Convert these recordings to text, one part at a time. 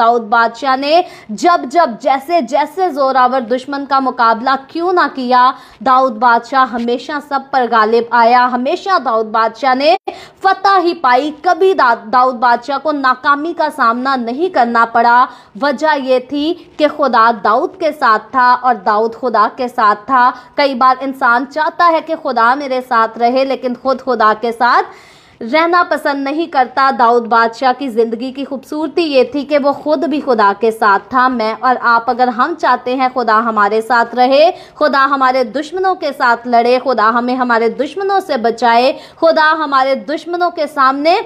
दाऊद बादशाह ने जब जब जैसे जैसे जोरावर दुश्मन का मुकाबला क्यों ना किया दाऊद बादशाह हमेशा सब पर गालिब आया हमेशा दाऊद बादशाह ने फतह ही पाई कभी दाऊद बादशाह को नाकामी का सामना नहीं करना पड़ा वजह यह थी कि खुदा दाऊद के साथ था और दाऊद खुदा के साथ था कई बार इंसान चाहता है कि खुदा मेरे साथ रहे लेकिन खुद खुदा के साथ रहना पसंद नहीं करता दाऊद बादशाह की ज़िंदगी की खूबसूरती ये थी कि वो खुद भी खुदा के साथ था मैं और आप अगर हम चाहते हैं खुदा हमारे साथ रहे खुदा हमारे दुश्मनों के साथ लड़े खुदा हमें हमारे दुश्मनों से बचाए खुदा हमारे दुश्मनों के सामने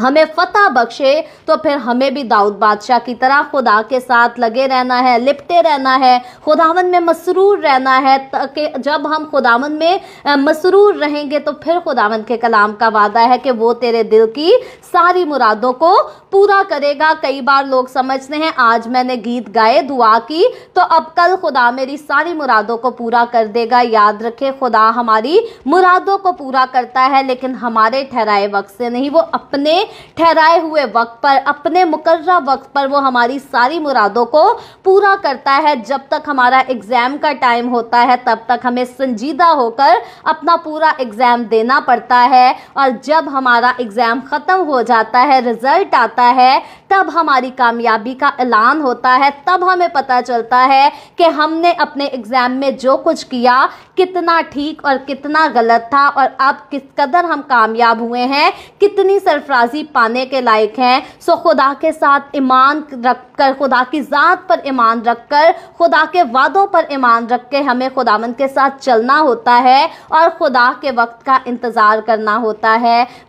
हमें फतेह बख्शे तो फिर हमें भी दाऊद बादशाह की तरह खुदा के साथ लगे रहना है लिपटे रहना है खुदावन में मसरूर रहना है कि जब हम खुदावन में मसरूर रहेंगे तो फिर खुदावन के कलाम का वादा है कि वो तेरे दिल की सारी मुरादों को पूरा करेगा कई बार लोग समझते हैं आज मैंने गीत गाए दुआ की तो अब कल खुदा मेरी सारी मुरादों को पूरा कर देगा याद रखे खुदा हमारी मुरादों को पूरा करता है लेकिन हमारे ठहराए वक्त से नहीं वो अपने ठहराए हुए वक्त पर अपने मुकर्रा वक्त पर वो हमारी सारी मुरादों को पूरा करता है जब तक हमारा एग्ज़ाम का टाइम होता है तब तक हमें संजीदा होकर अपना पूरा एग्ज़ाम देना पड़ता है और जब हमारा एग्ज़ाम ख़त्म हो जाता है रिज़ल्ट आता है तब हमारी कामयाबी का ऐलान होता है तब हमें पता चलता है कि हमने अपने एग्ज़ाम में जो कुछ किया कितना ठीक और कितना गलत था और अब किस कदर हम कामयाब हुए हैं कितनी सरफराज राज़ी पाने के लायक हैं सो खुदा के साथ ईमान रख कर खुदा की ज़ात पर ईमान रख कर खुदा के वादों पर ईमान रख के हमें खुदावंद के साथ चलना होता है और खुदा के वक्त का इंतज़ार करना होता है